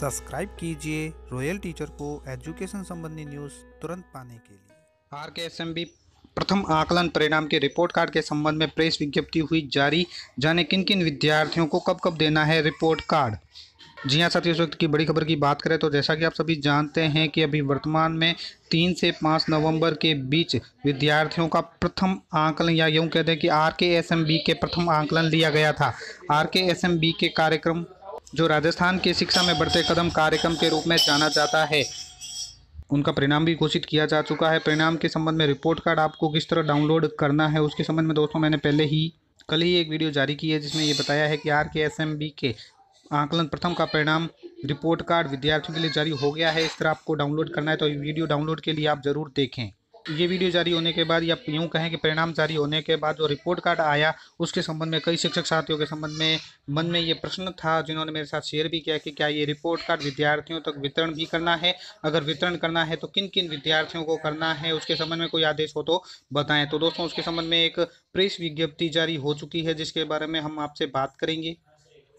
subscribe कीजिए royal teacher को education संबंधी न्यूज़ तुरंत पाने के लिए आर के एस एम बी प्रथम आकलन परिणाम के रिपोर्ट कार्ड के संबंध में प्रेस विज्ञप्ति हुई जारी जाने किन किन विद्यार्थियों को कब कब देना है रिपोर्ट कार्ड जी हाँ साथियों इस वक्त की बड़ी खबर की बात करें तो जैसा कि आप सभी जानते हैं कि अभी वर्तमान में तीन से पाँच नवंबर के बीच विद्यार्थियों का प्रथम आंकलन या यूँ कह दें कि आर के एस एम बी के प्रथम आंकलन लिया गया था आर के एस एम बी के कार्यक्रम जो राजस्थान के शिक्षा में बढ़ते कदम कार्यक्रम के रूप में जाना जाता है उनका परिणाम भी घोषित किया जा चुका है परिणाम के संबंध में रिपोर्ट कार्ड आपको किस तरह डाउनलोड करना है उसके संबंध में दोस्तों मैंने पहले ही कल ही एक वीडियो जारी की है जिसमें ये बताया है कि आर के एस एम बी के आंकलन प्रथम का परिणाम रिपोर्ट कार्ड विद्यार्थियों के लिए जारी हो गया है इस तरह आपको डाउनलोड करना है तो वीडियो डाउनलोड के लिए आप ज़रूर देखें ये वीडियो जारी होने के बाद या यूँ कहें कि परिणाम जारी होने के बाद जो रिपोर्ट कार्ड आया उसके संबंध में कई शिक्षक साथियों के संबंध में मन में ये प्रश्न था जिन्होंने मेरे साथ शेयर भी किया कि क्या ये रिपोर्ट कार्ड विद्यार्थियों तक वितरण भी करना है अगर वितरण करना है तो किन किन विद्यार्थियों को करना है उसके संबंध में कोई आदेश हो तो बताएं तो दोस्तों उसके संबंध में एक प्रेस विज्ञप्ति जारी हो चुकी है जिसके बारे में हम आपसे बात करेंगे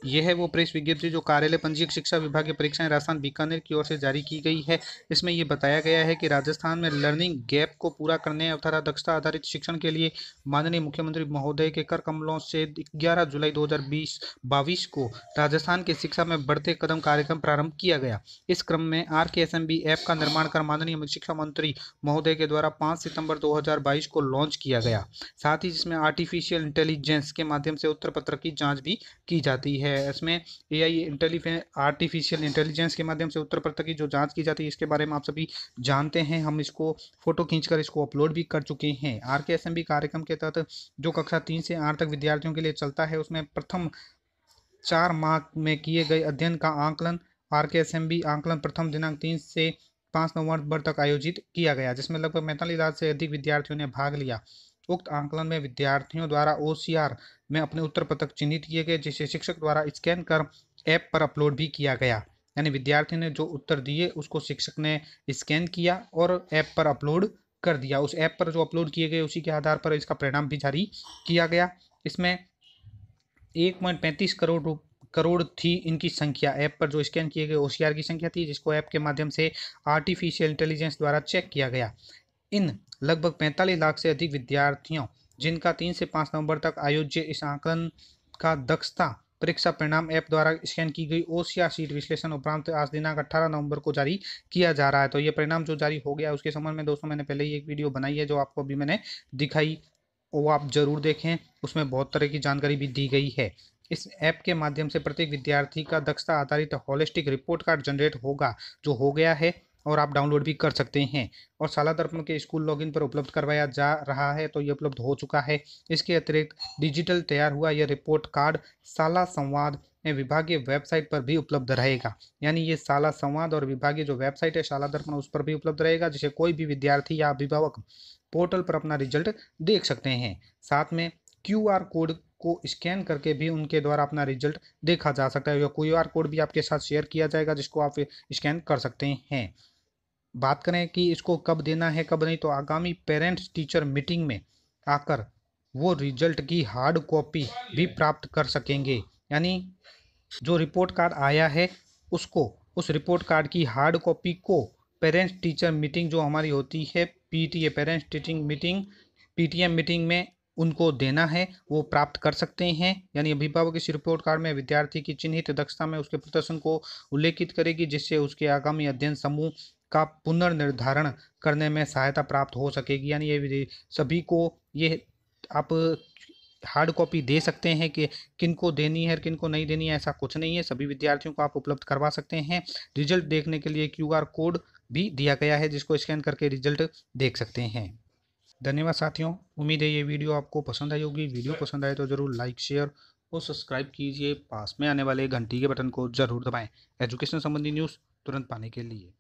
यह है वो प्रेस विज्ञप्ति जो कार्यालय पंजीयक शिक्षा विभाग की परीक्षाएं राजस्थान बीकानेर की ओर से जारी की गई है इसमें यह बताया गया है कि राजस्थान में लर्निंग गैप को पूरा करने तथा दक्षता आधारित शिक्षण के लिए माननीय मुख्यमंत्री महोदय के कर कमलों से 11 जुलाई 2020 बाईस को राजस्थान की शिक्षा में बढ़ते कदम कार्यक्रम प्रारंभ किया गया इस क्रम में आर के ऐप का निर्माण कर माननीय शिक्षा मंत्री महोदय के द्वारा पाँच सितम्बर दो को लॉन्च किया गया साथ ही जिसमें आर्टिफिशियल इंटेलिजेंस के माध्यम से उत्तर पत्र की जाँच भी की जाती है है इसमें ए आई आर्टिफिशियल इंटेलिजेंस के माध्यम से उत्तर पत्र की जो जाँच की जाती है इसके बारे में आप सभी जानते हैं हम इसको फोटो खींचकर इसको अपलोड भी कर चुके हैं आर के कार्यक्रम के तहत जो कक्षा तीन से आठ तक विद्यार्थियों के लिए चलता है उसमें प्रथम चार माह में किए गए अध्ययन का आंकलन आर के आंकलन प्रथम दिनांक तीन से पाँच नवंबर तक आयोजित किया गया जिसमें लगभग पैंतालीस हज़ार से अधिक विद्यार्थियों ने भाग लिया उक्त आंकलन में विद्यार्थियों द्वारा ओ में अपने उत्तर पत्र चिन्हित किए गए जिसे शिक्षक द्वारा स्कैन कर ऐप पर अपलोड भी किया गया यानी विद्यार्थी ने जो उत्तर दिए उसको शिक्षक ने स्कैन किया और ऐप पर अपलोड कर दिया उस ऐप पर जो अपलोड किए गए उसी के आधार पर इसका परिणाम भी जारी किया गया इसमें एक पॉइंट पैंतीस करोड़ करोड़ थी इनकी संख्या ऐप पर जो स्कैन किए गए ओसीआर की संख्या थी जिसको ऐप के माध्यम से आर्टिफिशियल इंटेलिजेंस द्वारा चेक किया गया इन लगभग पैंतालीस लाख से अधिक विद्यार्थियों जिनका तीन से पाँच नवंबर तक आयोजित इस आंकलन का दक्षता परीक्षा परिणाम ऐप द्वारा स्कैन की गई ओसिया सीट विश्लेषण उपरांत आज दिनांक अट्ठारह नवंबर को जारी किया जा रहा है तो ये परिणाम जो जारी हो गया उसके संबंध में दोस्तों मैंने पहले ही एक वीडियो बनाई है जो आपको अभी मैंने दिखाई वो आप जरूर देखें उसमें बहुत तरह की जानकारी भी दी गई है इस ऐप के माध्यम से प्रत्येक विद्यार्थी का दक्षता आधारित हॉलिस्टिक रिपोर्ट कार्ड जनरेट होगा जो हो गया है और आप डाउनलोड भी कर सकते हैं और शाला दर्पण के स्कूल लॉगिन पर उपलब्ध करवाया जा रहा है तो ये उपलब्ध हो चुका है इसके अतिरिक्त डिजिटल तैयार हुआ यह रिपोर्ट कार्ड शाला संवाद विभागीय वेबसाइट पर भी उपलब्ध रहेगा यानी ये शाला संवाद और विभागीय जो वेबसाइट है शाला दर्पण उस पर भी उपलब्ध रहेगा जिसे कोई भी विद्यार्थी या अभिभावक पोर्टल पर अपना रिजल्ट देख सकते हैं साथ में क्यू कोड को स्कैन करके भी उनके द्वारा अपना रिजल्ट देखा जा सकता है या क्यू कोड भी आपके साथ शेयर किया जाएगा जिसको आप स्कैन कर सकते हैं बात करें कि इसको कब देना है कब नहीं तो आगामी पेरेंट्स टीचर मीटिंग में आकर वो रिजल्ट की हार्ड कॉपी भी प्राप्त कर सकेंगे यानी जो रिपोर्ट कार्ड आया है उसको उस रिपोर्ट कार्ड की हार्ड कॉपी को पेरेंट्स टीचर मीटिंग जो हमारी होती है PTA parents teaching meeting PTM meeting में उनको देना है वो प्राप्त कर सकते हैं यानी अभिभावक इस रिपोर्ट कार्ड में विद्यार्थी की चिन्हित दक्षता में उसके प्रदर्शन को उल्लेखित करेगी जिससे उसके आगामी अध्ययन समूह का पुनर्निर्धारण करने में सहायता प्राप्त हो सकेगी यानी ये सभी को ये आप हार्ड कॉपी दे सकते हैं कि किनको देनी है किनको नहीं देनी है ऐसा कुछ नहीं है सभी विद्यार्थियों को आप उपलब्ध करवा सकते हैं रिजल्ट देखने के लिए क्यूआर कोड भी दिया गया है जिसको स्कैन करके रिजल्ट देख सकते हैं धन्यवाद साथियों उम्मीद है ये वीडियो आपको पसंद आई होगी वीडियो पसंद आए तो ज़रूर लाइक शेयर और सब्सक्राइब कीजिए पास में आने वाले घंटी के बटन को जरूर दबाएं एजुकेशन संबंधी न्यूज़ तुरंत पाने के लिए